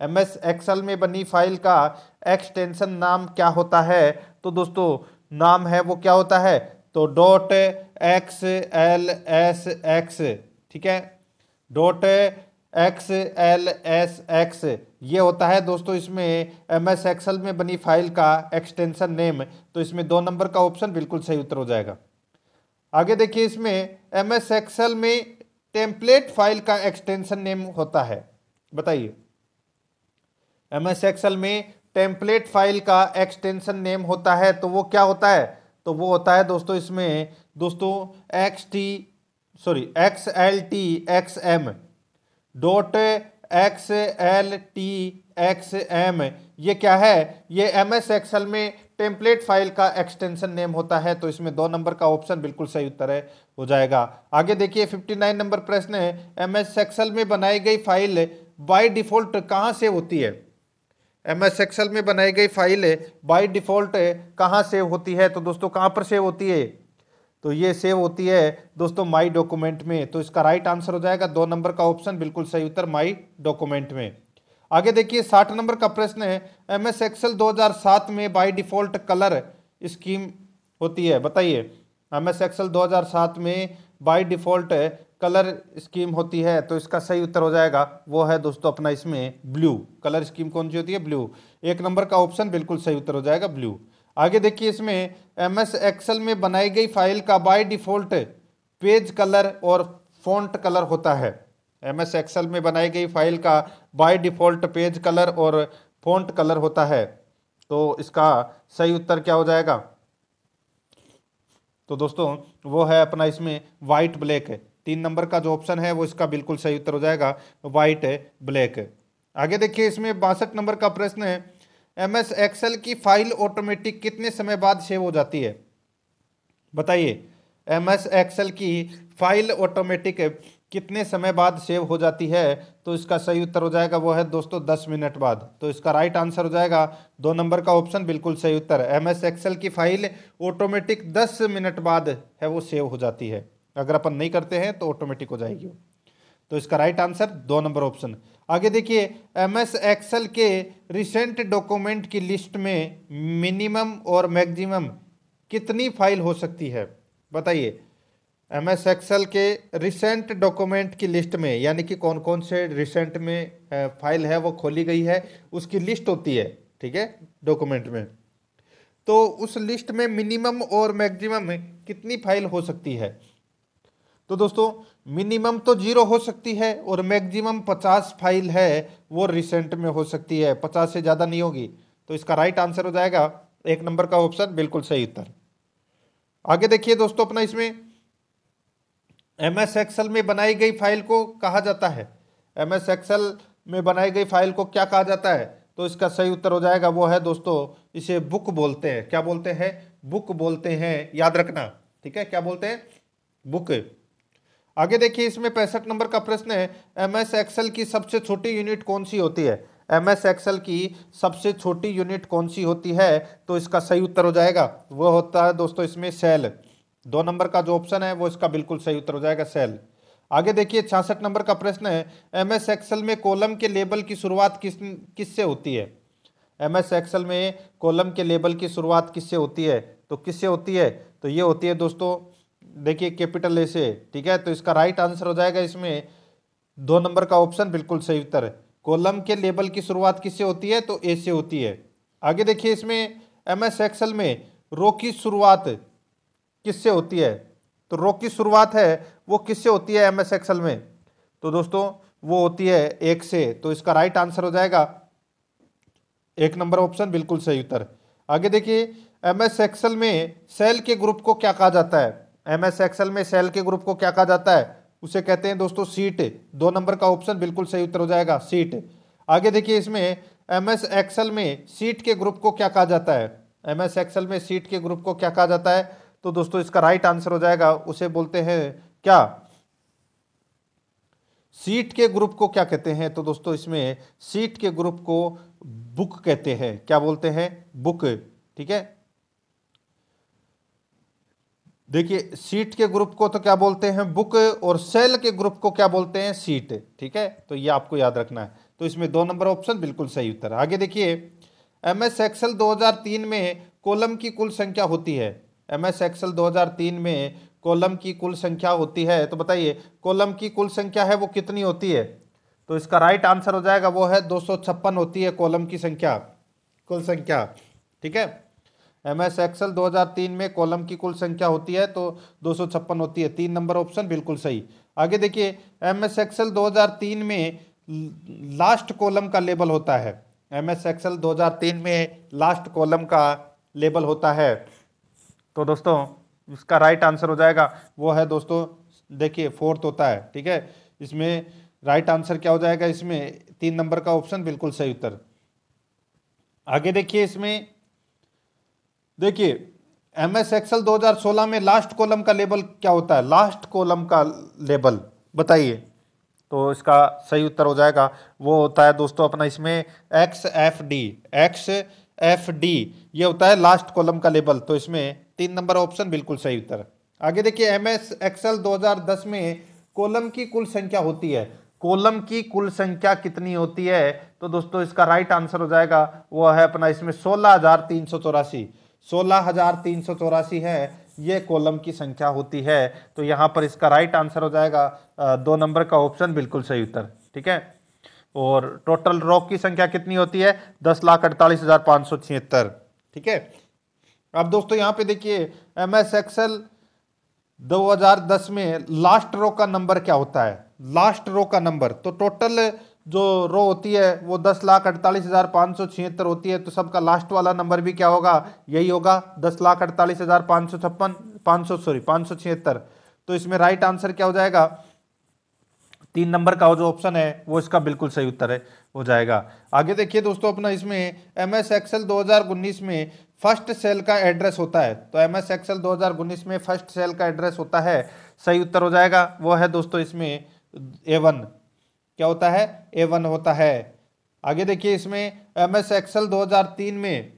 एम एस एक्सल में बनी फाइल का एक्सटेंशन नाम क्या होता है तो दोस्तों नाम है वो क्या होता है तो dot X L S X ठीक है dot X L S X ये होता है दोस्तों इसमें एम एस एक्सल में बनी फाइल का एक्सटेंशन नेम तो इसमें दो नंबर का ऑप्शन बिल्कुल सही उत्तर हो जाएगा आगे देखिए इसमें एम एस एक्सल में टेम्पलेट फाइल का एक्सटेंशन नेम होता है बताइए एम एस एक्सएल में टेम्पलेट फाइल का एक्सटेंशन नेम होता है तो वो क्या होता है तो वो होता है दोस्तों इसमें दोस्तों X T sorry X L T X M dot X L T X M ये क्या है ये एम एस एक्सएल में टेम्पलेट फाइल का एक्सटेंशन नेम होता है तो इसमें दो नंबर का ऑप्शन बिल्कुल सही उत्तर है हो जाएगा आगे देखिए 59 नंबर प्रश्न है एम एस एक्सएल में बनाई गई फाइल बाय डिफॉल्ट कहाँ से होती है एम एस एक्सल में बनाई गई फाइल बाय डिफ़ॉल्ट कहाँ सेव होती है तो दोस्तों कहाँ पर सेव होती है तो ये सेव होती है दोस्तों माई डॉक्यूमेंट में तो इसका राइट आंसर हो जाएगा दो नंबर का ऑप्शन बिल्कुल सही उत्तर माई डॉक्यूमेंट में आगे देखिए साठ नंबर का प्रश्न है एम एस एक्सल दो हज़ार सात में बाई डिफ़ॉल्ट कलर स्कीम होती है बताइए एम एस एक्सल दो हज़ार सात में बाई डिफ़ॉल्ट कलर स्कीम होती है तो इसका सही उत्तर हो जाएगा वो है दोस्तों अपना इसमें ब्लू कलर स्कीम कौन सी होती है ब्लू एक नंबर का ऑप्शन बिल्कुल सही उत्तर हो जाएगा ब्लू आगे देखिए इसमें एम एस में बनाई गई फाइल का बाय डिफ़ॉल्ट पेज कलर और फॉन्ट कलर होता है एम एस में बनाई गई फाइल का बाय डिफ़ॉल्ट पेज कलर और फॉन्ट कलर होता है तो इसका सही उत्तर क्या हो जाएगा तो दोस्तों वो है अपना इसमें वाइट ब्लैक है तीन नंबर का जो ऑप्शन है वो इसका बिल्कुल सही उत्तर हो जाएगा वाइट ब्लैक आगे देखिए इसमें बासठ नंबर का प्रश्न है एम एस की फाइल ऑटोमेटिक कितने समय बाद सेव हो जाती है बताइए एम एस की फाइल ऑटोमेटिक कितने समय बाद सेव हो जाती है तो इसका सही उत्तर हो जाएगा वो है दोस्तों दस मिनट बाद तो इसका राइट आंसर हो जाएगा दो नंबर का ऑप्शन बिल्कुल सही उत्तर एम एस की फाइल ऑटोमेटिक दस मिनट बाद है वो सेव हो जाती है अगर अपन नहीं करते हैं तो ऑटोमेटिक हो जाएगी तो इसका राइट आंसर दो नंबर ऑप्शन आगे देखिए एम एस एक्सेल के रिसेंट डॉक्यूमेंट की लिस्ट में मिनिमम और मैक्सिमम कितनी फाइल हो सकती है बताइए एम एस एक्सेल के रिसेंट डॉक्यूमेंट की लिस्ट में यानी कि कौन कौन से रिसेंट में फाइल है वो खोली गई है उसकी लिस्ट होती है ठीक है डॉक्यूमेंट में तो उस लिस्ट में मिनिमम और मैक्सिमम कितनी फाइल हो सकती है तो दोस्तों मिनिमम तो जीरो हो सकती है और मैक्सिमम पचास फाइल है वो रिसेंट में हो सकती है पचास से ज़्यादा नहीं होगी तो इसका राइट आंसर हो जाएगा एक नंबर का ऑप्शन बिल्कुल सही उत्तर आगे देखिए दोस्तों अपना इसमें एम एस एक्सएल में बनाई गई फाइल को कहा जाता है एम एस एक्सएल में बनाई गई फाइल को क्या कहा जाता है तो इसका सही उत्तर हो जाएगा वो है दोस्तों इसे बुक बोलते हैं क्या बोलते हैं बुक बोलते हैं याद रखना ठीक है क्या बोलते हैं बुक आगे देखिए इसमें पैंसठ नंबर का प्रश्न है एम एस एक्सएल की सबसे छोटी यूनिट कौन सी होती है एम एस एक्सएल की सबसे छोटी यूनिट कौन सी होती है तो इसका सही उत्तर हो जाएगा वो होता है दोस्तों इसमें सेल दो नंबर का जो ऑप्शन है वो इसका बिल्कुल सही उत्तर हो जाएगा सेल आगे देखिए छियासठ नंबर का प्रश्न है एम एस एक्सएल में कॉलम के लेबल की शुरुआत किस किससे होती है एम एस एक्सएल में कॉलम के लेबल की शुरुआत किससे होती है तो किससे होती है तो ये होती है दोस्तों देखिए कैपिटल ए से ठीक है तो इसका राइट आंसर हो जाएगा इसमें दो नंबर का ऑप्शन बिल्कुल सही उत्तर है कोलम के लेबल की शुरुआत किससे होती है तो ए से होती है आगे देखिए इसमें एम एस एक्सल में रो की शुरुआत किससे होती है तो रो की शुरुआत है वो किससे होती है एम एस एक्सल में तो दोस्तों वो होती है एक से तो इसका राइट आंसर हो जाएगा एक नंबर ऑप्शन बिल्कुल सही उत्तर आगे देखिए एम एस एक्सल में सेल के ग्रुप को क्या कहा जाता है एम एस एक्सएल में सेल के ग्रुप को क्या कहा जाता है उसे कहते हैं दोस्तों सीट दो नंबर का ऑप्शन बिल्कुल सही उत्तर हो जाएगा सीट आगे देखिए इसमें एम एस एक्सएल में सीट के ग्रुप को क्या कहा जाता है एम एस एक्सएल में सीट के ग्रुप को क्या कहा जाता है तो दोस्तों इसका राइट आंसर हो जाएगा उसे बोलते हैं क्या सीट के ग्रुप को क्या कहते हैं तो दोस्तों इसमें सीट के ग्रुप को बुक कहते हैं क्या बोलते हैं बुक ठीक है देखिए सीट के ग्रुप को तो क्या बोलते हैं बुक और सेल के ग्रुप को क्या बोलते हैं सीट ठीक है तो ये आपको याद रखना है तो इसमें दो नंबर ऑप्शन बिल्कुल सही उत्तर आगे देखिए एम एस एक्सएल दो में कोलम की कुल संख्या होती है एम एस एक्सएल दो में कोलम की कुल संख्या होती है तो बताइए कोलम की कुल संख्या है वो कितनी होती है तो इसका राइट आंसर हो जाएगा वो है दो होती है कोलम की संख्या कुल संख्या ठीक है एम एस एक्सल दो में कॉलम की कुल संख्या होती है तो दो होती है तीन नंबर ऑप्शन बिल्कुल सही आगे देखिए एम एस एक्सल दो में लास्ट कॉलम का लेबल होता है एम एस एक्सल दो में लास्ट कॉलम का लेबल होता है तो दोस्तों इसका राइट आंसर हो जाएगा वो है दोस्तों देखिए फोर्थ होता है ठीक है इसमें राइट आंसर क्या हो जाएगा इसमें तीन नंबर का ऑप्शन बिल्कुल सही उत्तर आगे देखिए इसमें देखिए एम एस एक्सएल 2016 में लास्ट कॉलम का लेबल क्या होता है लास्ट कॉलम का लेबल बताइए तो इसका सही उत्तर हो जाएगा वो होता है दोस्तों अपना इसमें X F D X F D ये होता है लास्ट कॉलम का लेबल तो इसमें तीन नंबर ऑप्शन बिल्कुल सही उत्तर आगे देखिए एम एस एक्सएल दो में कॉलम की कुल संख्या होती है कॉलम की कुल संख्या कितनी होती है तो दोस्तों इसका राइट आंसर हो जाएगा वो है अपना इसमें सोलह हजार तीन सौ चौरासी सोलह हजार तीन सौ चौरासी है ये कॉलम की संख्या होती है तो यहाँ पर इसका राइट आंसर हो जाएगा दो नंबर का ऑप्शन बिल्कुल सही उत्तर ठीक है और टोटल रॉक की संख्या कितनी होती है दस लाख अड़तालीस हजार पाँच सौ छिहत्तर ठीक है अब दोस्तों यहाँ पे देखिए एम एस एक्सएल दो हजार दस में लास्ट रॉक का नंबर क्या होता है लास्ट रॉक का नंबर तो टोटल जो रो होती है वो दस लाख अड़तालीस हज़ार पाँच सौ छिहत्तर होती है तो सबका लास्ट वाला नंबर भी क्या होगा यही होगा दस लाख अड़तालीस हज़ार पाँच सौ छप्पन पाँच सौ सॉरी पाँच सौ छिहत्तर तो इसमें राइट आंसर क्या हो जाएगा तीन नंबर का जो ऑप्शन है वो इसका बिल्कुल सही उत्तर है हो जाएगा आगे देखिए दोस्तों अपना इसमें एम एस एक्सएल दो में फर्स्ट सेल का एड्रेस होता है तो एम एस एक्सएल दो में फर्स्ट सेल का एड्रेस होता है सही उत्तर हो जाएगा वो है दोस्तों इसमें ए वन क्या होता है ए वन होता है आगे देखिए इसमें एम एस एक्सएल दो हजार तीन में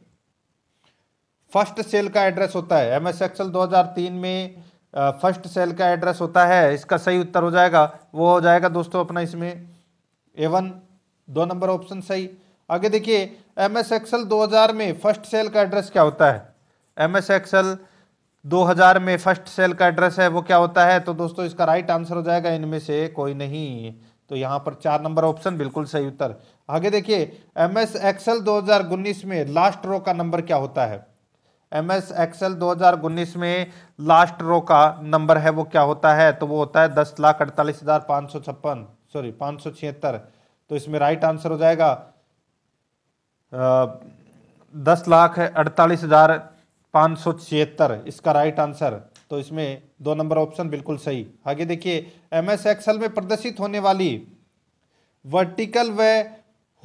फर्स्ट सेल का एड्रेस होता है एम एस एक्सएल दो हजार तीन में फर्स्ट सेल का एड्रेस होता है इसका सही उत्तर हो जाएगा वो हो जाएगा दोस्तों अपना इसमें ए वन दो नंबर ऑप्शन सही आगे देखिए एम एस एक्सएल दो हजार में फर्स्ट सेल का एड्रेस क्या होता है एम एस एक्सएल 2000 में फर्स्ट सेल का एड्रेस है वो क्या होता है तो दोस्तों इसका राइट आंसर हो जाएगा इनमें से कोई नहीं तो यहाँ पर चार नंबर ऑप्शन बिल्कुल सही उत्तर आगे देखिए एम एस एक्सएल दो में लास्ट रो का नंबर क्या होता है एम एस एक्सएल दो में लास्ट रो का नंबर है वो क्या होता है तो वो होता है दस लाख अड़तालीस हज़ार पाँच सौ छप्पन सॉरी पाँच सौ छिहत्तर तो इसमें राइट आंसर हो जाएगा दस लाख अड़तालीस हज़ार पाँच सौ छिहत्तर इसका राइट आंसर तो इसमें दो नंबर ऑप्शन बिल्कुल सही आगे देखिए एम एस एक्सल में प्रदर्शित होने वाली वर्टिकल व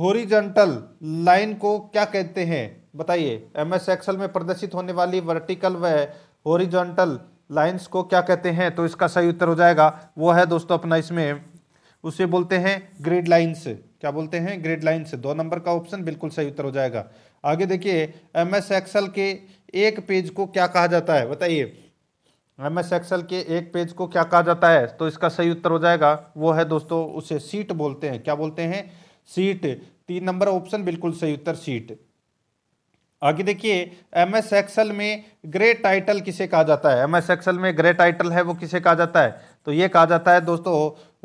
होरिजेंटल लाइन को क्या कहते हैं बताइए एम एस एक्सल में प्रदर्शित होने वाली वर्टिकल व होरिजेंटल लाइंस को क्या कहते हैं तो इसका सही उत्तर हो जाएगा वो है दोस्तों अपना इसमें उसे बोलते हैं ग्रेड लाइन्स क्या बोलते हैं ग्रेड लाइन्स दो नंबर का ऑप्शन बिल्कुल सही उत्तर हो जाएगा आगे देखिए एम एस एक्सल के एक पेज को क्या कहा जाता है बताइए एम एस एक्सएल के एक पेज को क्या कहा जाता है तो इसका सही उत्तर हो जाएगा वो है दोस्तों उसे सीट बोलते हैं क्या बोलते हैं सीट तीन नंबर ऑप्शन बिल्कुल सही उत्तर सीट आगे देखिए एम एस एक्सएल में ग्रे टाइटल किसे कहा जाता है एम एस एक्सएल में ग्रे टाइटल है वो किसे कहा जाता है तो ये कहा जाता है दोस्तों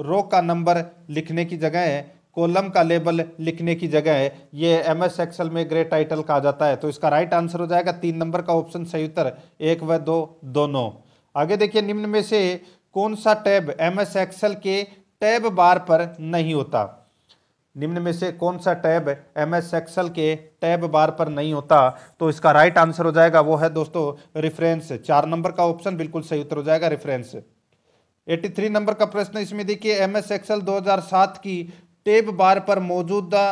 रो का नंबर लिखने की जगह है कॉलम का लेबल लिखने की जगह है ये एम एस एक्सएल में ग्रे टाइटल कहा जाता है तो इसका राइट आंसर हो जाएगा तीन नंबर का ऑप्शन सही उत्तर एक व दो दोनों आगे देखिए निम्न में से कौन सा टैब एम एस एक्सेल के टैब बार पर नहीं होता निम्न में से कौन सा टैब एम एस एक्सेल के टैब बार पर नहीं होता तो इसका राइट आंसर हो जाएगा वो है दोस्तों रेफरेंस चार नंबर का ऑप्शन बिल्कुल सही उत्तर हो जाएगा रेफरेंस 83 नंबर का प्रश्न इसमें देखिए एम एस एक्सेल दो की टैब बार पर मौजूदा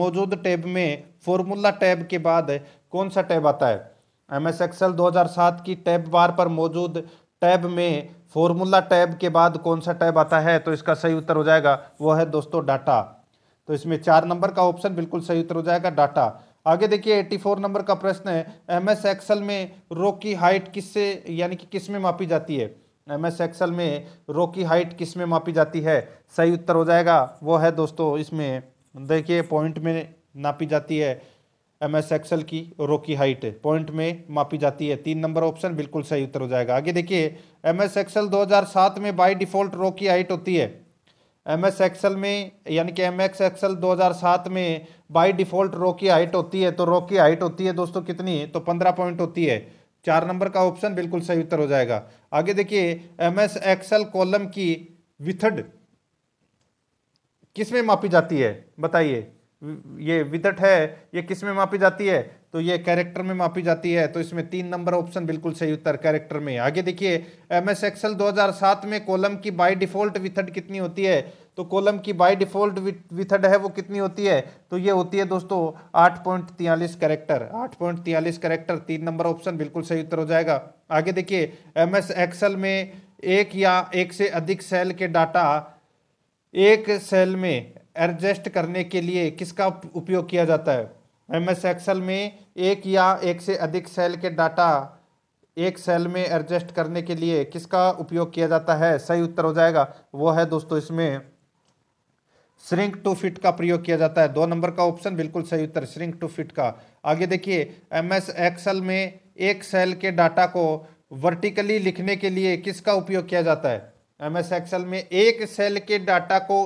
मौजूद टैब में फॉर्मूला टैब के बाद कौन सा टैब आता है एम एस एक्सेल दो की टैब बार पर मौजूद टैब में फॉर्मूला टैब के बाद कौन सा टैब आता है तो इसका सही उत्तर हो जाएगा वो है दोस्तों डाटा तो इसमें चार नंबर का ऑप्शन बिल्कुल सही उत्तर हो जाएगा डाटा आगे देखिए 84 नंबर का प्रश्न है एम एस एक्सल में रो की हाइट किससे यानी कि किस में मापी जाती है एम एस एक्सल में रो की हाइट किस में मापी जाती है सही उत्तर हो जाएगा वो है दोस्तों इसमें देखिए पॉइंट में नापी जाती है एम एस एक्सएल की रो की हाइट पॉइंट में मापी जाती है तीन नंबर ऑप्शन बिल्कुल सही उत्तर हो जाएगा आगे देखिए एम एस एक्सएल दो हज़ार सात में बाई डिफ़ॉल्ट रो की हाइट होती है एम एस एक्सएल में यानी कि एम एक्स एक्सएल दो हज़ार सात में बाई डिफ़ॉल्ट रो की हाइट होती है तो रो की हाइट होती है दोस्तों कितनी तो पंद्रह पॉइंट होती है चार नंबर का ऑप्शन बिल्कुल सही उत्तर हो जाएगा आगे देखिए एम एस एक्सएल कॉलम की विथड किस में मापी जाती है बताइए ये विदट है ये किस में मापी जाती है तो ये कैरेक्टर में मापी जाती है तो इसमें तीन नंबर ऑप्शन बिल्कुल सही उत्तर कैरेक्टर में आगे देखिए एम एस एक्सएल सात में कॉलम की बाय डिफॉल्ट विथड कितनी होती है तो कॉलम की बाय डिफॉल्ट विथड है वो कितनी होती है तो ये होती है दोस्तों आठ पॉइंट तियालीस कैरेक्टर आठ पॉइंट तियालीस करेक्टर तीन नंबर ऑप्शन बिल्कुल सही उत्तर हो जाएगा आगे देखिए एम एस एक्सएल में एक या एक से अधिक सेल के डाटा एक सेल में एडजस्ट करने के लिए किसका उपयोग किया जाता है एम एस एक्सल में एक या एक से अधिक सेल के डाटा एक सेल में एडजस्ट करने के लिए किसका उपयोग किया जाता है सही उत्तर हो जाएगा वो है दोस्तों इसमें श्रिंक टू फिट का प्रयोग किया जाता है दो नंबर का ऑप्शन बिल्कुल सही उत्तर श्रिंक टू फिट का आगे देखिए एम एस एक्सल में एक सेल के डाटा को वर्टिकली लिखने के लिए किसका उपयोग किया जाता है एम एस एक्सल में एक सेल के डाटा को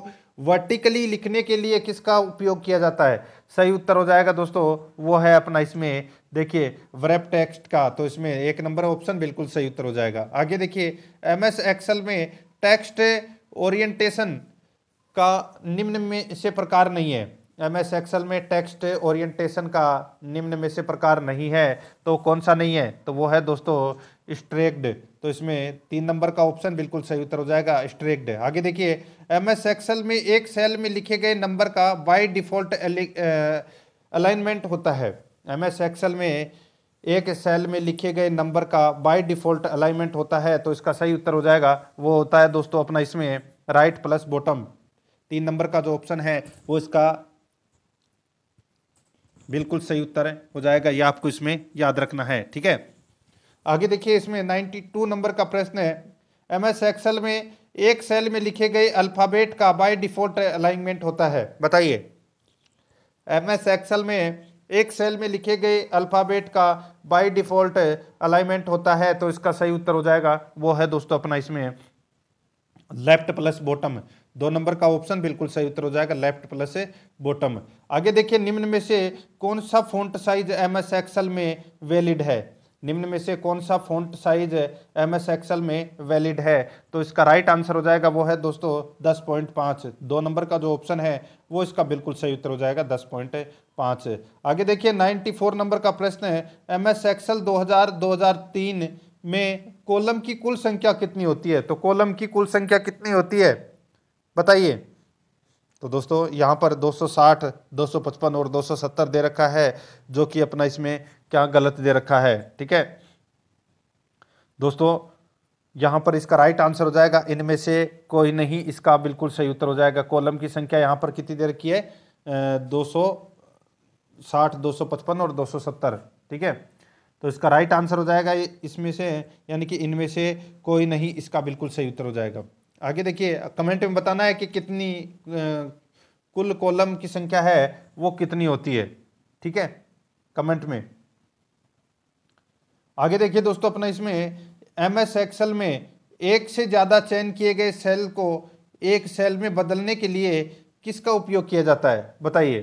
वर्टिकली लिखने के लिए किसका उपयोग किया जाता है सही उत्तर हो जाएगा दोस्तों वो है अपना इसमें देखिए वेब टेक्स्ट का तो इसमें एक नंबर ऑप्शन बिल्कुल सही उत्तर हो जाएगा आगे देखिए एम एस एक्सल में टेक्स्ट ओरिएंटेशन का निम्न में से प्रकार नहीं है एम एस एक्सल में टेक्स्ट ओरिएंटेशन का निम्न में से प्रकार नहीं है तो कौन सा नहीं है तो वो है दोस्तों स्ट्रेक्ड तो इसमें तीन नंबर का ऑप्शन बिल्कुल सही उत्तर हो जाएगा स्ट्रेक्ड आगे देखिए एम एस एक्सेल में एक सेल में लिखे गए नंबर का बाई डिफॉल्ट अलाइनमेंट होता है एम एस एक्सेल में एक सेल में लिखे गए नंबर का बाई डिफॉल्ट अलाइनमेंट होता है तो इसका सही उत्तर हो जाएगा वो होता है दोस्तों अपना इसमें राइट प्लस बॉटम तीन नंबर का जो ऑप्शन है वो इसका बिल्कुल सही उत्तर है हो जाएगा यह आपको इसमें याद रखना है ठीक है आगे देखिए इसमें 92 नंबर का प्रश्न है एम एस एक्सएल में एक सेल में लिखे गए अल्फ़ाबेट का बाय डिफ़ॉल्ट अलाइनमेंट होता है बताइए एम एस एक्सल में एक सेल में लिखे गए अल्फ़ाबेट का बाय डिफ़ॉल्ट अलाइनमेंट होता है तो इसका सही उत्तर हो जाएगा वो है दोस्तों अपना इसमें लेफ्ट प्लस बॉटम दो नंबर का ऑप्शन बिल्कुल सही उत्तर हो जाएगा लेफ्ट प्लस बॉटम आगे देखिए निम्न में से कौन सा font size M S Excel में वैलिड है निम्न में से कौन सा font size M S Excel में वैलिड है तो इसका राइट आंसर हो जाएगा वो है दोस्तों दस पॉइंट पाँच दो नंबर का जो ऑप्शन है वो इसका बिल्कुल सही उत्तर हो जाएगा दस पॉइंट पाँच आगे देखिए नाइन्टी फोर नंबर का प्रश्न है एम एस एक्सएल दो हज़ार दो हज़ार तीन में कॉलम की कुल संख्या कितनी होती है तो कॉलम की कुल संख्या कितनी होती है बताइए तो दोस्तों यहाँ पर 260, 255 और 270 दे रखा है जो कि अपना इसमें क्या गलत दे रखा है ठीक है दोस्तों यहाँ पर इसका राइट आंसर हो जाएगा इनमें से कोई नहीं इसका बिल्कुल सही उत्तर हो जाएगा कॉलम की संख्या यहाँ पर कितनी दे रखी है दो सौ साठ दो सौ पचपन और दो सौ सत्तर ठीक है तो इसका राइट आंसर हो जाएगा इसमें से यानी कि इनमें से कोई नहीं इसका बिल्कुल सही उत्तर हो जाएगा आगे देखिए कमेंट में बताना है कि कितनी कुल कॉलम की संख्या है वो कितनी होती है ठीक है कमेंट में आगे देखिए दोस्तों अपना इसमें एम एस एक्सल में एक से ज़्यादा चयन किए गए सेल को एक सेल में बदलने के लिए किसका उपयोग किया जाता है बताइए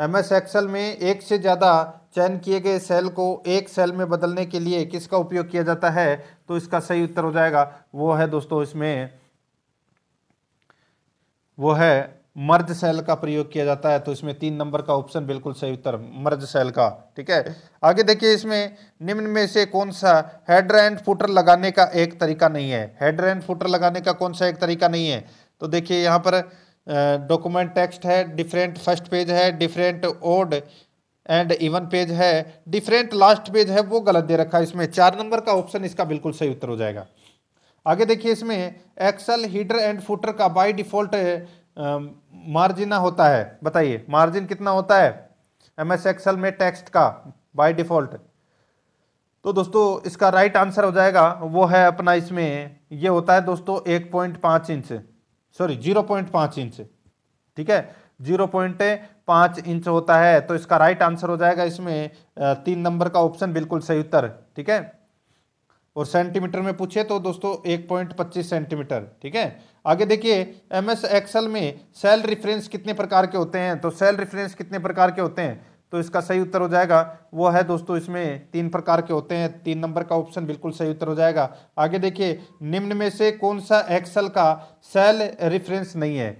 एम एस एक्सेल में एक से ज़्यादा चयन किए गए सेल को एक सेल में बदलने के लिए किसका उपयोग किया जाता है तो इसका सही उत्तर हो जाएगा वो है दोस्तों इसमें वो है मर्ज सेल का प्रयोग किया जाता है तो इसमें तीन नंबर का ऑप्शन बिल्कुल सही उत्तर मर्ज सेल का ठीक है आगे देखिए इसमें निम्न में से कौन सा हेडर एंड फुटर लगाने का एक तरीका नहीं है हेडर एंड फुटर लगाने का कौन सा एक तरीका नहीं है तो देखिए यहाँ पर डॉक्यूमेंट टेक्स्ट है डिफरेंट फर्स्ट पेज है different odd and even page है डिफरेंट लास्ट पेज है वो गलत दे रखा है इसमें चार नंबर का ऑप्शन इसका बिल्कुल सही उत्तर हो जाएगा आगे देखिए इसमें एक्सल हीडर एंड फूटर का बाई डिफॉल्ट मार्जिन होता है बताइए मार्जिन कितना होता है एम एस एक्सल में टेक्स्ट का बाई डिफॉल्ट तो दोस्तों इसका राइट आंसर हो जाएगा वो है अपना इसमें ये होता है दोस्तों एक पॉइंट पाँच इंच सॉरी जीरो पॉइंट पांच इंच ठीक है जीरो पॉइंट पांच इंच होता है तो इसका राइट आंसर हो जाएगा इसमें तीन नंबर का ऑप्शन बिल्कुल सही उत्तर ठीक है और सेंटीमीटर में पूछे तो दोस्तों एक पॉइंट पच्चीस सेंटीमीटर ठीक है आगे देखिए एम एस एक्सल में सेल रेफरेंस कितने प्रकार के होते हैं तो सेल रेफरेंस कितने प्रकार के होते हैं तो इसका सही उत्तर हो जाएगा वो है दोस्तों इसमें तीन प्रकार के होते हैं तीन नंबर का ऑप्शन बिल्कुल सही उत्तर हो जाएगा आगे देखिए निम्न में से कौन सा एक्सल का सेल रेफरेंस नहीं है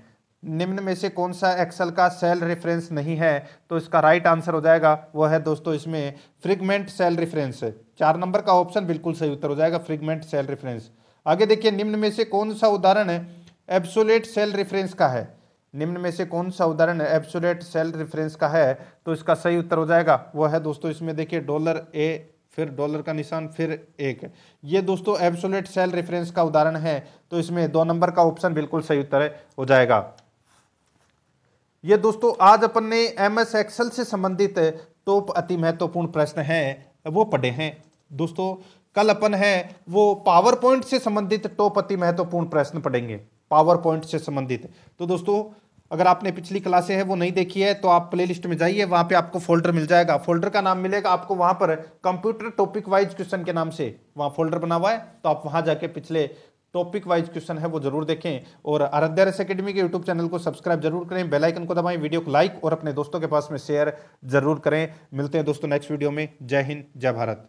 निम्न में से कौन सा एक्सल का सेल रेफरेंस नहीं है तो इसका राइट आंसर हो जाएगा वो है दोस्तों इसमें फ्रिगमेंट सेल रेफरेंस चार नंबर का ऑप्शन बिल्कुल सही उत्तर हो जाएगा फ्रिगमेंट सेल रेफरेंस आगे देखिए निम्न में से कौन सा उदाहरण एब्सोलेट सेल रेफरेंस का है निम्न में से कौन सा उदाहरण एब्सोलेट सेल रेफरेंस का है तो इसका सही उत्तर हो जाएगा वो है दोस्तों इसमें देखिए डॉलर ए फिर डॉलर का निशान फिर एक ये दोस्तों एब्सोलेट सेल रेफरेंस का उदाहरण है तो इसमें दो नंबर का ऑप्शन बिल्कुल सही उत्तर हो जाएगा ये दोस्तों आज अपन ने एम एस एक्सएल से संबंधित टॉप तो अति महत्वपूर्ण प्रश्न है वो पढ़े हैं दोस्तों कल अपन है वो पावर पॉइंट से संबंधित टॉप तो अति महत्वपूर्ण प्रश्न पढ़ेंगे पावर पॉइंट से संबंधित तो दोस्तों अगर आपने पिछली क्लासे है वो नहीं देखी है तो आप प्लेलिस्ट में जाइए वहां पे आपको फोल्डर मिल जाएगा फोल्डर का नाम मिलेगा आपको वहां पर कंप्यूटर टॉपिक वाइज क्वेश्चन के नाम से वहां फोल्डर बना हुआ है तो आप वहां जाके पिछले टॉपिक वाइज क्वेश्चन है वो जरूर देखें और आराध्या रस अकेडमी के यूट्यूब चैनल को सब्सक्राइब जरूर करें बेल आइकन को दबाएं वीडियो को लाइक और अपने दोस्तों के पास में शेयर जरूर करें मिलते हैं दोस्तों नेक्स्ट वीडियो में जय हिंद जय भारत